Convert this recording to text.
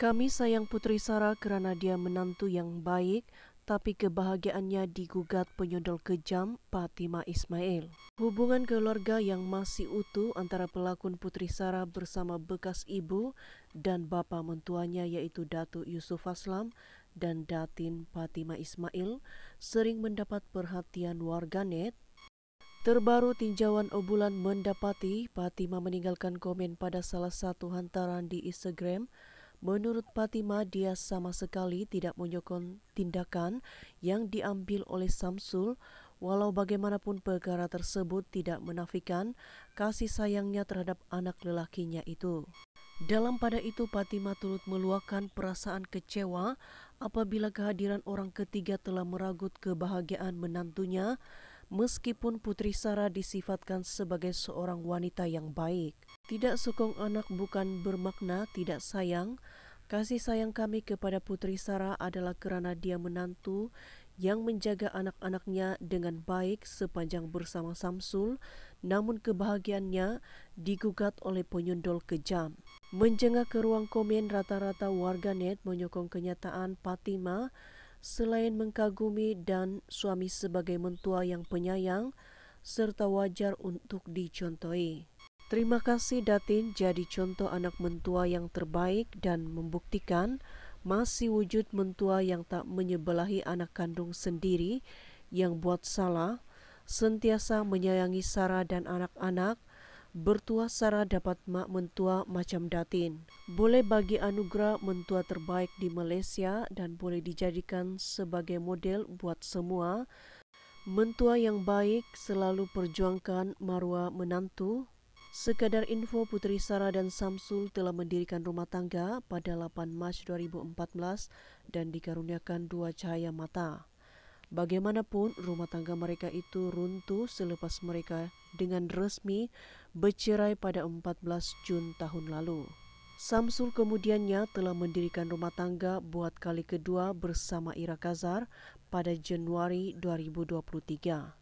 kami sayang Putri Sarah karena dia menantu yang baik, tapi kebahagiaannya digugat penyodol kejam Fatima Ismail. Hubungan keluarga yang masih utuh antara pelakon Putri Sarah bersama bekas ibu dan bapa mentuanya yaitu Datuk Yusuf Aslam dan Datin Fatima Ismail sering mendapat perhatian warganet Terbaru tinjauan obulan mendapati Fatima meninggalkan komen pada salah satu hantaran di Instagram Menurut Fatima, dia sama sekali tidak menyokong tindakan yang diambil oleh Samsul, walau bagaimanapun perkara tersebut tidak menafikan kasih sayangnya terhadap anak lelakinya itu. Dalam pada itu, Fatima turut meluahkan perasaan kecewa apabila kehadiran orang ketiga telah meragut kebahagiaan menantunya, meskipun Putri Sarah disifatkan sebagai seorang wanita yang baik. Tidak sokong anak bukan bermakna tidak sayang. Kasih sayang kami kepada Putri Sarah adalah kerana dia menantu yang menjaga anak-anaknya dengan baik sepanjang bersama Samsul, namun kebahagiaannya digugat oleh penyundul kejam. Menjengah ke ruang komen rata-rata warganet menyokong kenyataan Fatima selain mengkagumi dan suami sebagai mentua yang penyayang serta wajar untuk dicontohi. Terima kasih Datin jadi contoh anak mentua yang terbaik dan membuktikan masih wujud mentua yang tak menyebelahi anak kandung sendiri yang buat salah, sentiasa menyayangi Sarah dan anak-anak, bertuah Sarah dapat mak mentua macam Datin. Boleh bagi anugerah mentua terbaik di Malaysia dan boleh dijadikan sebagai model buat semua. Mentua yang baik selalu perjuangkan maruah menantu Sekadar info Putri Sarah dan Samsul telah mendirikan rumah tangga pada 8 Mac 2014 dan dikaruniakan dua cahaya mata. Bagaimanapun, rumah tangga mereka itu runtuh selepas mereka dengan resmi bercerai pada 14 Jun tahun lalu. Samsul kemudiannya telah mendirikan rumah tangga buat kali kedua bersama Ira Kazar pada Januari 2023.